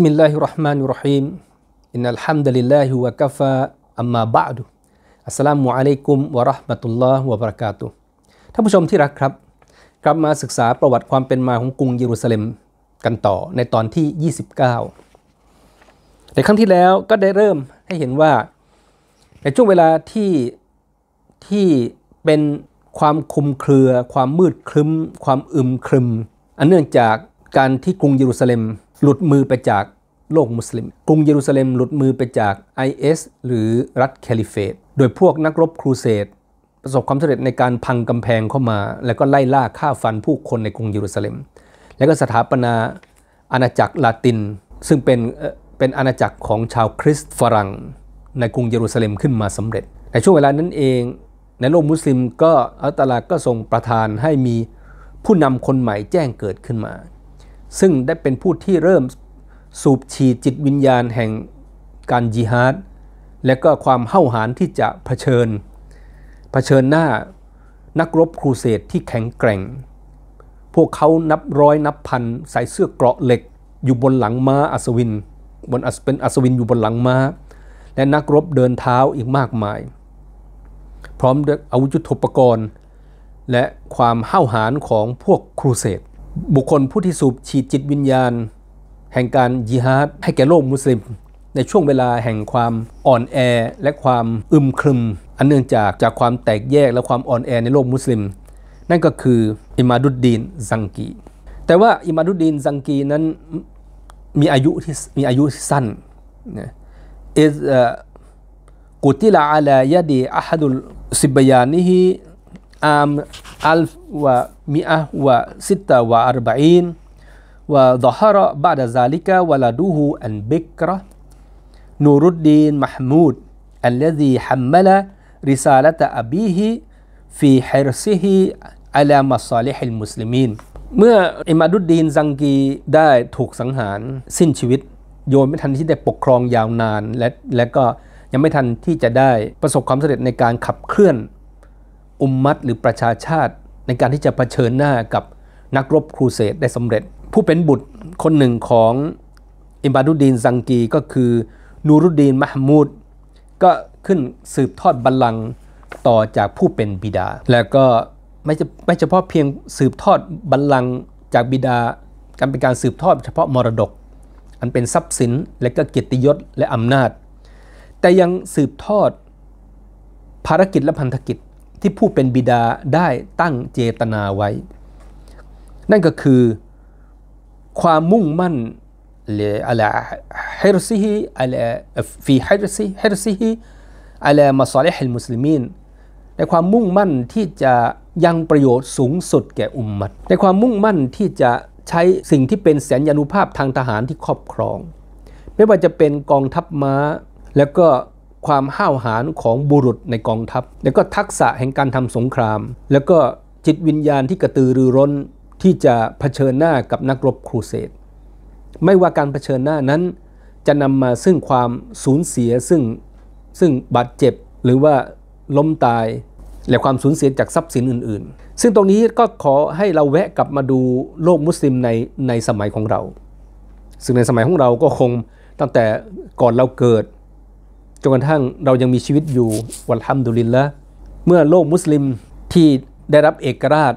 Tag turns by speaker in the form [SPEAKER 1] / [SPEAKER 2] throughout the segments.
[SPEAKER 1] بسم الله الرحمن الرحيم إن الحمد لله وكفى أما بعد السلام عليكم ورحمة الله وبركاته ท่านผู้ชมที่รักครับ กลับมาศึกษาประวัติความเป็นมาของกรุงเยรูซาเล็มกันต่อในตอนที่ 29 ในครั้งที่แล้วก็ได้เริ่มให้เห็นว่า ในช่วงเวลาที่ที่เป็นความคุมเครือ ความมืดครึ้ม ความอึมครึม อันเนื่องจากการที่กรุงเยรูซาเล็มหลุดมือไปจากโลกมุสลิม กรุงเยรูซาเล็มหลุดมือไปจาก IS หรือรัฐแคลิเฟตโดยพวกนักรบครูเสดประสบความสำเร็จในการพังกำแพงเข้ามา แล้วก็ไล่ล่าฆ่าฟันผู้คนในกรุงเยรูซาเล็ม แล้วก็สถาปนาอาณาจักรลาติน ซึ่งเป็นเป็นอาณาจักรของชาวคริสต์ฝรั่ง ในกรุงเยรูซาเล็มขึ้นมาสำเร็จ ในช่วงเวลานั้นเอง ในโลกมุสลิมก็อัลตลาก็ทรงประทานให้มีผู้นำคนใหม่แจ้งเกิดขึ้นมาซึ่งได้เป็นผู้ที่เริ่มสูบฉีดจิตวิญญาณแห่งการจิฮาดและก็ความเห่าหาญที่จะะเผชิญเผชิญหน้านักรบครูเสดที่แข็งแกร่ง พวกเขานับร้อยนับพันใส่เสื้อเกราะเหล็กอยู่บนหลังม้าอัศวินบนเป็นอัศวินอยู่บนหลังม้า และนักรบเดินเท้าอีกมากมาย พร้อมด้วยอาวุธยุทโธปกรณ์ และความเห่าหาญของพวกครูเสดบุคคลผู้ที่สูบฉีดจิตวิญญาณ แห่งการยิฮาดให้แก่โลกมุสลิม ในช่วงเวลาแห่งความอ่อนแอ และความอึมครึม อันเนื่องจากจากความแตกแยกและความอ่อนแอในโลกมุสลิม นั่นก็คืออิมาดุดดีนซังกี แต่ว่าอิมาดุดดีนซังกีนั้นมีอายุที่มีอายุที่สั้นนะอิกุติลาอาลายดีอะฮัดุลซิบยานิฮิ عام 1146 و ظ ه ด بعد ذلك มูดอัลลซีฮัมมะละริซาล و ตะอ ذ บีฮิฟีฮิรซิฮิอ ي ลามัสซ ى ลิฮิลมุสลิมีนเมื่ออิมาดุดดีนซังกีได้ถูกสังหาร สิ้นชีวิต โยนไม่ทันที่ได้ปกครองยาวนาน และและก็ยังไม่ทันที่จะได้ประสบความสำเร็จในการขับเคลื่อนอุมมัตหรือประชาชาติในการที่จะะเผชิญหน้ากับนักรบครูเสดได้สำเร็จ ผู้เป็นบุตรคนหนึ่งของอิมบาดุดีนซังกีก็คือนูรุดีนมหมูดก็ขึ้นสืบทอดบัลลังก์ต่อจากผู้เป็นบิดา และก็ไม่จะไม่เฉพาะเพียงสืบทอดบัลลังก์จากบิดาการเป็นการสืบทอด เฉพาะมรดกอันเป็นทรัพย์สินและก็เกียรติยศและอำนาจ แต่ยังสืบทอดภารกิจและพันธกิจที่ผู้เป็นบิดาได้ตั้งเจตนาไว้ นั่นก็คือความมุ่งมั่นอัลฮิรซิฮิอะลฟีฮิรซิฮิรซิฮิอไลมาซาลิฮิลมุสลิมีนในความมุ่งมั่นที่จะยังประโยชน์สูงสุดแก่อุมมัดในความมุ่งมั่นที่จะใช้สิ่งที่เป็นแสนยานุภาพทางทหารที่ครอบครอง ไม่ว่าจะเป็นกองทัพม้าแล้วก็ความห้าวหาญของบุรุษในกองทัพ แล้วก็ทักษะแห่งการทำสงคราม แล้วก็จิตวิญญาณที่กระตือรือร้นที่จะเผชิญหน้ากับนักรบครูเสดไม่ว่าการเผชิญหน้านั้นจะนำมาซึ่งความสูญเสีย ซึ่งซึ่งบาดเจ็บหรือว่าล้มตายและความสูญเสียจากทรัพย์สินอื่น ๆ ซึ่งตรงนี้ก็ขอให้เราแวะกลับมาดูโลกมุสลิมในในสมัยของเรา ซึ่งในสมัยของเราก็คงตั้งแต่ก่อนเราเกิดจนกระทั่งเรายังมีชีวิตอยู่วันทำมดุลินละเมื่อโลกมุสลิมที่ได้รับเอกราช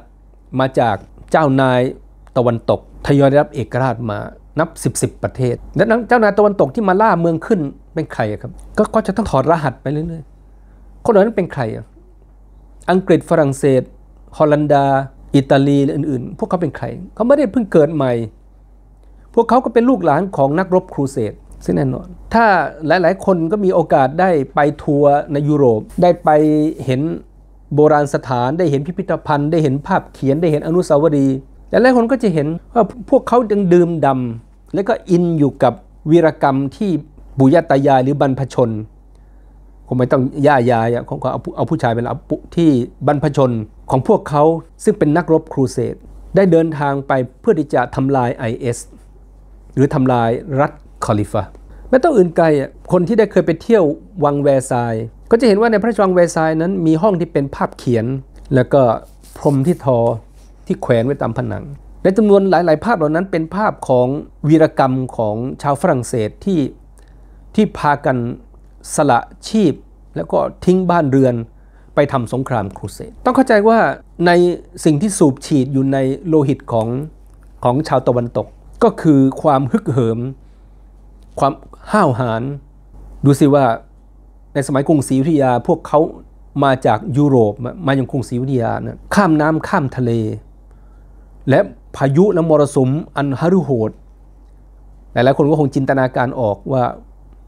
[SPEAKER 1] มาจากเจ้านายตะวันตกทยอยได้รับเอกราชมานับ 10บสประเทศและเจ้านายตะวันตกที่มาล่าเมืองขึ้นเป็นใครครับกก็จะต้องถอดรหัสไปเรื่อยๆคนเหล่านั้นเป็นใคร อังกฤษฝรั่งเศส ฮอลันดา อิตาลีและอื่น ๆ พวกเขาเป็นใครเขาไม่ได้เพิ่งเกิดใหม่พวกเขาก็เป็นลูกหลานของนักรบครูเสดซึ่งแน่นอนถ้าหลายๆ คนก็มีโอกาสได้ไปทัวร์ในยุโรป ได้ไปเห็นโบราณสถาน ได้เห็นพิพิธภัณฑ์ ได้เห็นภาพเขียน ได้เห็นอนุสาวรีย์หลายๆคนก็จะเห็นว่าพวกเขายังดื่มดำ และก็อินอยู่กับวีรกรรมที่บุญาตายายหรือบรรพชนคงไม่ต้องย่ายายของเอาเอาผู้ชายเป็นเอที่บรรพชนของพวกเขาซึ่งเป็นนักรบครูเสดได้เดินทางไปเพื่อที่จะทำลาย IS หรือทำลายรัฐคอลิฟะไม่ต้องอื่นไกลอ่ะคนที่ได้เคยไปเที่ยววังแวร์ซายก็จะเห็นว่าในพระราชวังแวร์ซายนั้นมีห้องที่เป็นภาพเขียน แล้วก็พรมที่ทอที่แขวนไว้ตามผนังในจำนวนหลาย ๆ ภาพเหล่านั้นเป็นภาพของวีรกรรมของชาวฝรั่งเศสที่ที่พากันสละชีพแล้วก็ทิ้งบ้านเรือนไปทำสงครามครูเสดต้องเข้าใจว่าในสิ่งที่สูบฉีดอยู่ในโลหิตของของชาวตะวันตก ก็คือความฮึกเหิมความห้าวหาญดูสิว่าในสมัยกรุงศรีอยุธยา พวกเขามาจากยุโรปมาอย่างกรุงศรีอยุธยานะข้ามน้ำข้ามทะเล และพายุและมรสุมอันฮารุโหดหลายหลายคนก็คงจินตนาการออกว่า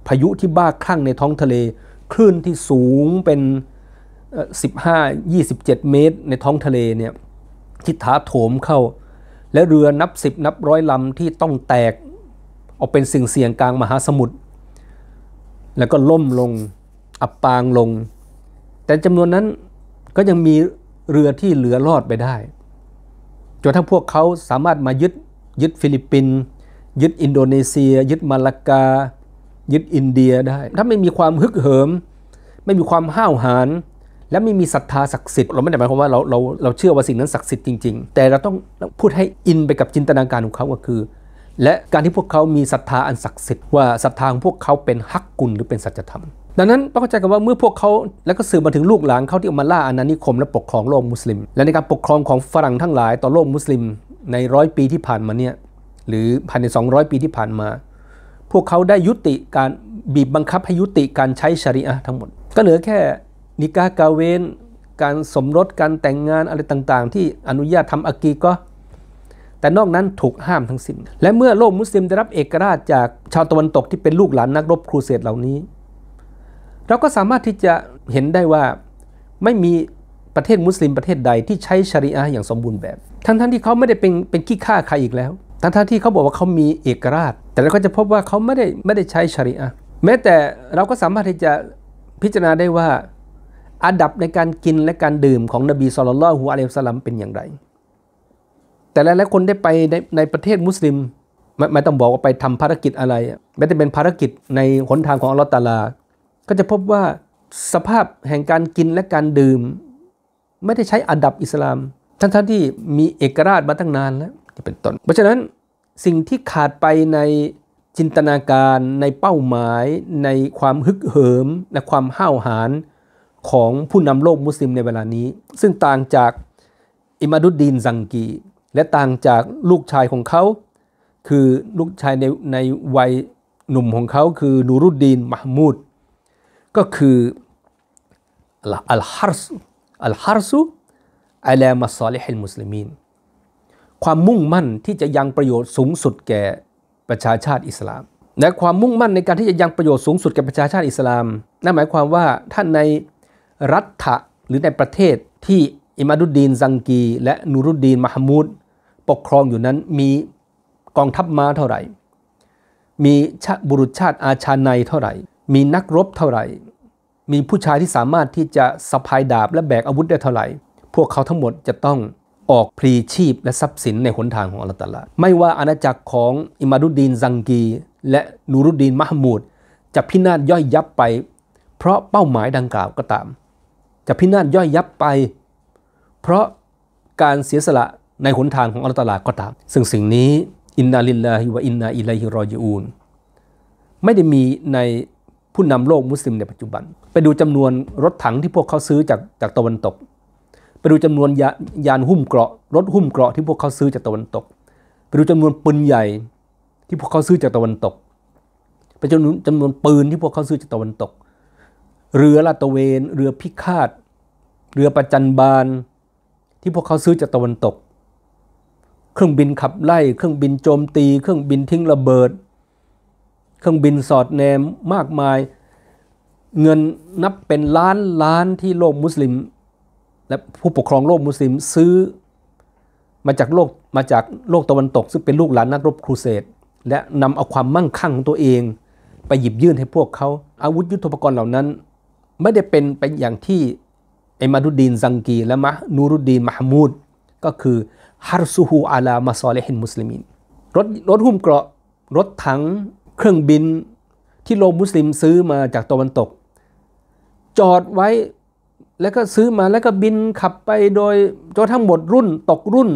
[SPEAKER 1] พายุที่บ้าคลั่งในท้องทะเล คลื่นที่สูงเป็น 15-27 เมตรในท้องทะเลเนี่ยทิศถาโถมเข้าและเรือนับสิบนับร้อยลำที่ต้องแตกออกเป็นสิ่งเสี่ยงกลางมหาสมุทร แล้วก็ล่มลง อับปางลง แต่จำนวนนั้นก็ยังมีเรือที่เหลือรอดไปได้จนทั้งพวกเขาสามารถมายึดยึดฟิลิปปินส์ยึดอินโดนีเซีย ยึดมาลากา ยึดอินเดียได้ ถ้าไม่มีความฮึกเหิม ไม่มีความห้าวหาญและไม่มีศรัทธาศักดิ์สิทธิ์เราไม่ได้หมายความว่าเราเราเราเชื่อว่าสิ่งนั้นศักดิ์สิทธิ์จริงๆแต่เราต้องพูดให้อินไปกับจินตนาการของเขาก็คือและการที่พวกเขามีศรัทธาอันศักดิ์สิทธิ์ว่าศรัทธาของพวกเขาเป็นฮักกุลหรือเป็นสัจธรรม ดังนั้นต้องเข้าใจกันว่าเมื่อพวกเขาแล้วก็สืบมาถึงลูกหลานเขาที่ออกมาล่าอาณานิคมและปกครองโลกมุสลิม และในการปกครองของฝรั่งทั้งหลายต่อโลกมุสลิมในร้อยปีที่ผ่านมาเนี่ยหรือภายใน 200 ปีที่ผ่านมา พวกเขาได้ยุติการบีบบังคับให้ยุติการใช้ชริอะทั้งหมด ก็เหลือแค่นิกากาเวน การสมรสการแต่งงานอะไรต่างๆ ที่อนุญาตทำอากีก็แต่นอกนั้นถูกห้ามทั้งสิ้นและเมื่อโลกมุสลิมได้รับเอกราชจากชาวตะวันตกที่เป็นลูกหลานนักรบครูเสดเหล่านี้ เราก็สามารถที่จะเห็นได้ว่าไม่มีประเทศมุสลิมประเทศใดที่ใช้ชริอะอย่างสมบูรณ์แบบทั้งๆทที่เขาไม่ได้เป็น เป็นขี้ข้าใครอีกแล้ว ทั้งๆทที่เขาบอกว่าเขามีเอกราช แต่เราก็จะพบว่าเขาไม่ได้ไม่ได้ใช้ชริอะแม้แต่เราก็สามารถที่จะพิจารณาได้ว่าอาดับในการกินและการดื่มของนบีสุลต่านะฮุอะลัยฮิสลัมเป็นอย่างไรแต่หลายๆคนได้ไปในในประเทศมุสลิมไม่ไม่ต้องบอกว่าไปทำภารกิจอะไรแม้แต่เป็นภารกิจในหนทางของอัลลอฮฺตาลา ก็จะพบว่าสภาพแห่งการกินและการดื่ม ไม่ได้ใช้อัดับอิสลาม ทั้งๆทที่มีเอกราชมาตั้งนานแล้วเป็นต้นเพราะฉะนั้นสิ่งที่ขาดไปในจินตนาการในเป้าหมาย ในความฮึกเหิมและความห้าวหาญของผู้นำโลกมุสลิมในเวลานี้ ซึ่งต่างจากอิมาดุดดีนซังกีและต่างจากลูกชายของเขา คือลูกชายในในวัยหนุ่มของเขา คือนูรุดดีนมหมูด ก็คืออัลฮารซุอัลฮารซุอัลามัสซาลิฮิลมุสลิมีนความมุ่งมั่นที่จะยังประโยชน์สูงสุดแก่ประชาชาติอิสลาม และความมุ่งมั่นในการที่จะยังประโยชน์สูงสุดแก่ประชาชาติอิสลามนั่นหมายความว่าท่านในรัฐะหรือในประเทศที่อิมาดุดดีนซังกี และนูรุดดีนมหมูดปกครองอยู่นั้นมีกองทัพม้าเท่าไหร่ มีบุรุษชาติอาชาในเท่าไหร่ มีนักรบเท่าไหร่ มีผู้ชายที่สามารถที่จะสะพายดาบและแบกอาวุธได้เท่าไหร่ พวกเขาทั้งหมดจะต้องออกพลีชีพและทรัพย์สินในหนทางของอัลตัลลา ไม่ว่าอาณาจักรของอิมาดุดีนซังกี และนูรุดีนมหมูดจะพินาศย่อยยับไปเพราะเป้าหมายดังกล่าวก็ตาม จะพินาศย่อยยับไปเพราะการเสียสละในหนทางของอัลตลาก็ตามซึ่งสิ่งนี้อินนาลิลลาฮิวะอินนาอิลัยฮิรอยิอูนไม่ได้มีในผู้นำโลกมุสลิมในปัจจุบัน ไปดูจำนวนรถถังที่พวกเขาซื้อจากจากตะวันตก ไปดูจำนวนยายานหุ้มเกราะรถหุ้มเกราะที่พวกเขาซื้อจากตะวันตก ไปดูจำนวนปืนใหญ่ที่พวกเขาซื้อจากตะวันตก ไปจำนวนจำนวนปืนที่พวกเขาซื้อจากตะวันตก เรือลาดตะเวนเรือพิฆาตเรือประจันบานที่พวกเขาซื้อจากตะวันตกเครื่องบินขับไล่ เครื่องบินโจมตี เครื่องบินทิ้งระเบิด เครื่องบินสอดแนมมากมาย เงินนับเป็นล้านล้านที่โลกมุสลิม และผู้ปกครองโลกมุสลิมซื้อ มาจากโลกมาจากโลกตะวันตก ซึ่งเป็นลูกหลานนักรบครูเสดและนำเอาความมั่งคั่งของตัวเอง ไปหยิบยื่นให้พวกเขาอาวุธยุโทโธปกรณ์เหล่านั้น ไม่ได้เป็นไปอย่างที่ไอมาดุดีนซังกี และมะนูรุดีนมหมูดก็คือฮารซูฮูอาลามาซอเลหินมุสลิมินรถรถหุ้มเกราะรถถังเครื่องบินที่โรมุสลิมซื้อมาจากตะวันตก จอดไว้แล้วก็ซื้อมาแล้วก็บินขับไปโดยจนทั้งหมดรุ่น ตกรุ่น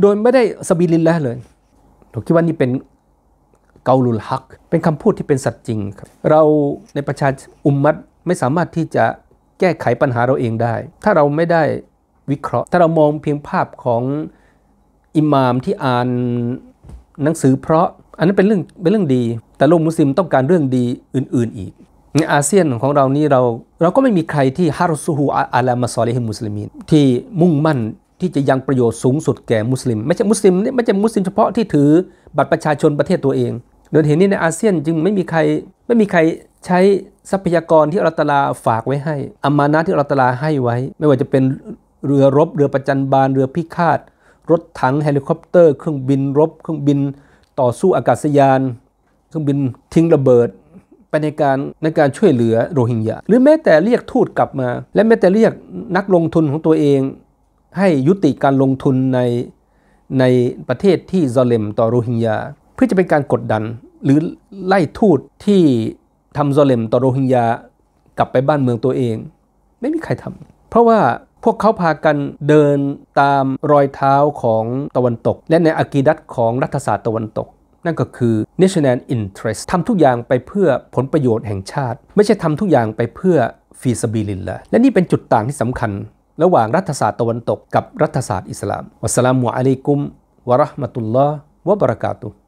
[SPEAKER 1] โดยไม่ได้สบีลินแล้วเลยผมคิดว่านี่เป็นเกาลุลฮัก เป็นคำพูดที่เป็นสัจจริงครับ เราในประชาอุมมัดไม่สามารถที่จะแก้ไขปัญหาเราเองได้ ถ้าเราไม่ได้วิเคราะห์ถ้าเรามองเพียงภาพของอิหม่ามที่อ่านหนังสือเพราะ อันนั้นเป็นเรื่องเป็นเรื่องดี แต่โลกมุสลิมต้องการเรื่องดีอื่น ๆอีก ในอาเซียนของเรานี้เราเราก็ไม่มีใครที่ฮารุซูฮูอาลามาซอลิฮิมุสลิมีนที่มุ่งมั่นที่จะยังประโยชน์สูงสุดแก่มุสลิมไม่ใช่มุสลิมไม่ใช่มุสลิมเฉพาะที่ถือบัตรประชาชนประเทศตัวเอง โดยเห็นนี่ในอาเซียนจึงไม่มีใครไม่มีใครใช้ทรัพยากรที่อัลตลาฝากไว้ให้อามานะที่อัลตลาให้ไว้ไม่ว่าจะเป็นเรือรบเรือประจันบานเรือพิฆาต รถถังเฮลิคอปเตอร์ เครื่องบินรบ เครื่องบินต่อสู้อากาศยาน เครื่องบินทิ้งระเบิด ไปในการในการช่วยเหลือโรฮิงญาหรือแม้แต่เรียกทูตกลับมา และแม้แต่เรียกนักลงทุนของตัวเอง ให้ยุติการลงทุนในในประเทศที่ซอเลมต่อโรฮิงญาเพื่อจะเป็นการกดดัน หรือไล่ทูตที่ทำซอเลมต่อโรฮิงญากลับไปบ้านเมืองตัวเอง ไม่มีใครทำเพราะว่าพวกเขาพากันเดินตามรอยเท้าของตะวันตก และในอากีดัตของรัฐศาสตร์ตะวันตก นั่นก็คือ national interest ทำทุกอย่างไปเพื่อผลประโยชน์แห่งชาติ ไม่ใช่ทำทุกอย่างไปเพื่อ feasibility และนี่เป็นจุดต่างที่สำคัญ ระหว่างรัฐศาสตร์ตะวันตกกับรัฐศาสตร์อิสลาม วัสสลามุอะลัยกุมวะราะห์มะตุลลอฮ์วะบะเราะกาตุฮ์